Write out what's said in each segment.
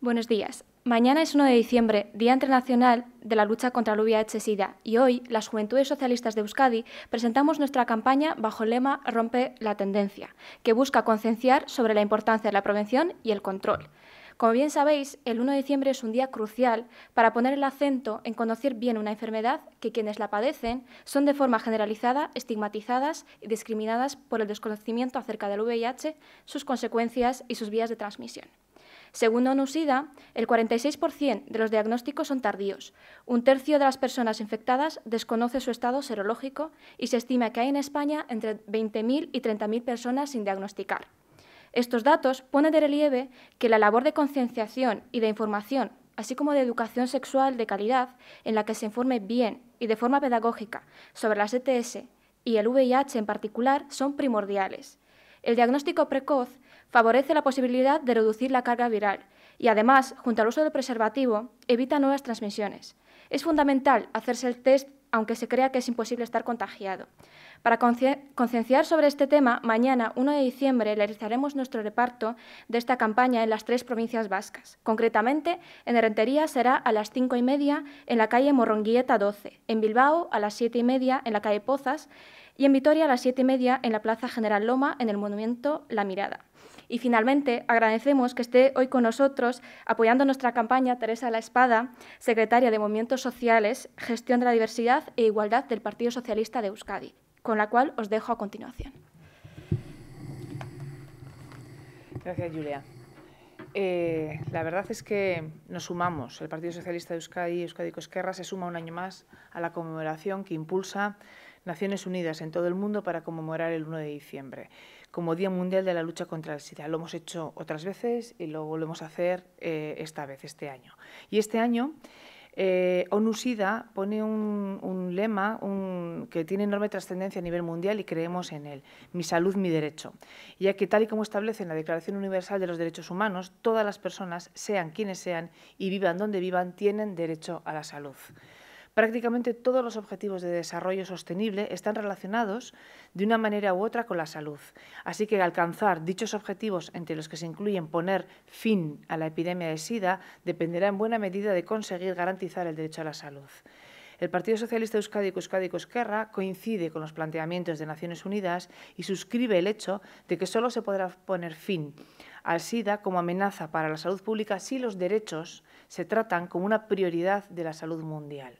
Buenos días. Mañana es 1 de diciembre, Día Internacional de la Lucha contra el VIH-Sida, y hoy las Juventudes Socialistas de Euskadi presentamos nuestra campaña bajo el lema Rompe la Tendencia, que busca concienciar sobre la importancia de la prevención y el control. Como bien sabéis, el 1 de diciembre es un día crucial para poner el acento en conocer bien una enfermedad que quienes la padecen son de forma generalizada estigmatizadas y discriminadas por el desconocimiento acerca del VIH, sus consecuencias y sus vías de transmisión. Según ONUSIDA, el 46% de los diagnósticos son tardíos. Un tercio de las personas infectadas desconoce su estado serológico y se estima que hay en España entre 20.000 y 30.000 personas sin diagnosticar. Estos datos ponen de relieve que la labor de concienciación y de información, así como de educación sexual de calidad, en la que se informe bien y de forma pedagógica sobre las ETS y el VIH en particular, son primordiales. El diagnóstico precoz favorece la posibilidad de reducir la carga viral y, además, junto al uso del preservativo, evita nuevas transmisiones. Es fundamental hacerse el test aunque se crea que es imposible estar contagiado. Para concienciar sobre este tema, mañana, 1 de diciembre, realizaremos nuestro reparto de esta campaña en las tres provincias vascas. Concretamente, en Rentería será a las 5 y media en la calle Morronguieta 12, en Bilbao a las 7 y media en la calle Pozas y en Vitoria a las 7 y media en la Plaza General Loma, en el monumento La Mirada. Y finalmente, agradecemos que esté hoy con nosotros apoyando nuestra campaña Teresa La Espada, secretaria de Movimientos Sociales, Gestión de la Diversidad e Igualdad del Partido Socialista de Euskadi, con la cual os dejo a continuación. Gracias, Julia. Eh, la verdad es que nos sumamos, el Partido Socialista de Euskadi, Euskadi Cosquerra, se suma un año más a la conmemoración que impulsa Naciones Unidas en todo el mundo para conmemorar el 1 de diciembre como Día Mundial de la Lucha contra el SIDA. Lo hemos hecho otras veces y lo volvemos a hacer eh, esta vez, este año. Y este año eh, ONU-SIDA pone un, un lema un, que tiene enorme trascendencia a nivel mundial y creemos en él, mi salud, mi derecho, ya que tal y como establece en la Declaración Universal de los Derechos Humanos, todas las personas, sean quienes sean y vivan donde vivan, tienen derecho a la salud. Prácticamente todos los objetivos de desarrollo sostenible están relacionados de una manera u otra con la salud. Así que alcanzar dichos objetivos, entre los que se incluyen poner fin a la epidemia de SIDA, dependerá en buena medida de conseguir garantizar el derecho a la salud. El Partido Socialista Euskadi Euskadi Cusquerra coincide con los planteamientos de Naciones Unidas y suscribe el hecho de que solo se podrá poner fin al SIDA como amenaza para la salud pública si los derechos se tratan como una prioridad de la salud mundial.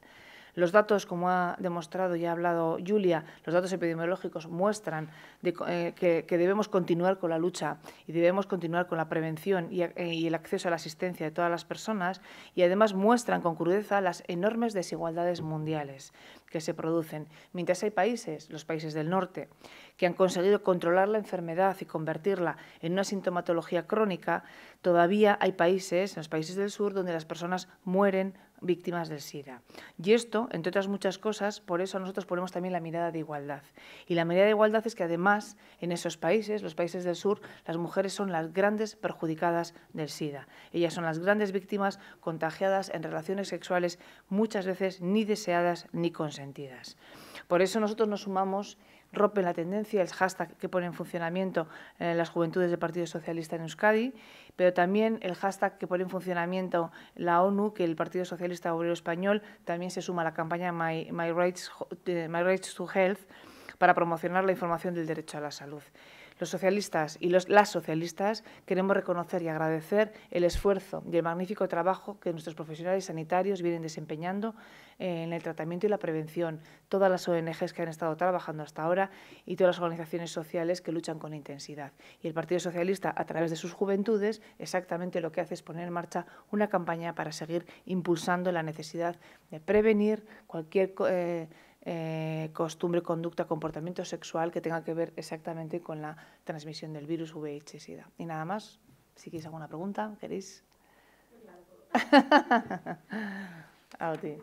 Los datos, como ha demostrado y ha hablado Julia, los datos epidemiológicos muestran eh, que, debemos continuar con la lucha y debemos continuar con la prevención eh, y el acceso a la asistencia de todas las personas y además muestran con crudeza las enormes desigualdades mundiales que se producen, mientras hay países, los países del norte, que han conseguido controlar la enfermedad y convertirla en una sintomatología crónica, todavía hay países, en los países del sur, donde las personas mueren víctimas del SIDA. Y esto, entre otras muchas cosas, por eso nosotros ponemos también la mirada de igualdad. Y la mirada de igualdad es que además en esos países, los países del sur, las mujeres son las grandes perjudicadas del SIDA. Ellas son las grandes víctimas contagiadas en relaciones sexuales muchas veces ni deseadas ni consentidas. Por eso nosotros nos sumamos, rompe la tendencia, el hashtag que pone en funcionamiento eh, las juventudes del Partido Socialista en Euskadi, pero también el hashtag que pone en funcionamiento la ONU, que el Partido Socialista Obrero Español también se suma a la campaña Rights, eh, My Rights to Health para promocionar la información del derecho a la salud. Los socialistas y las socialistas queremos reconocer y agradecer el esfuerzo y el magnífico trabajo que nuestros profesionales sanitarios vienen desempeñando eh, en el tratamiento y la prevención, todas las ONGs que han estado trabajando hasta ahora y todas las organizaciones sociales que luchan con intensidad. Y el Partido Socialista, a través de sus juventudes, exactamente lo que hace es poner en marcha una campaña para seguir impulsando la necesidad de prevenir cualquier... Eh, eh, costumbre, conducta, comportamiento sexual que tenga que ver exactamente con la transmisión del virus VIH-Sida. Y nada más, si queréis alguna pregunta, ¿queréis? ti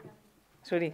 Suri.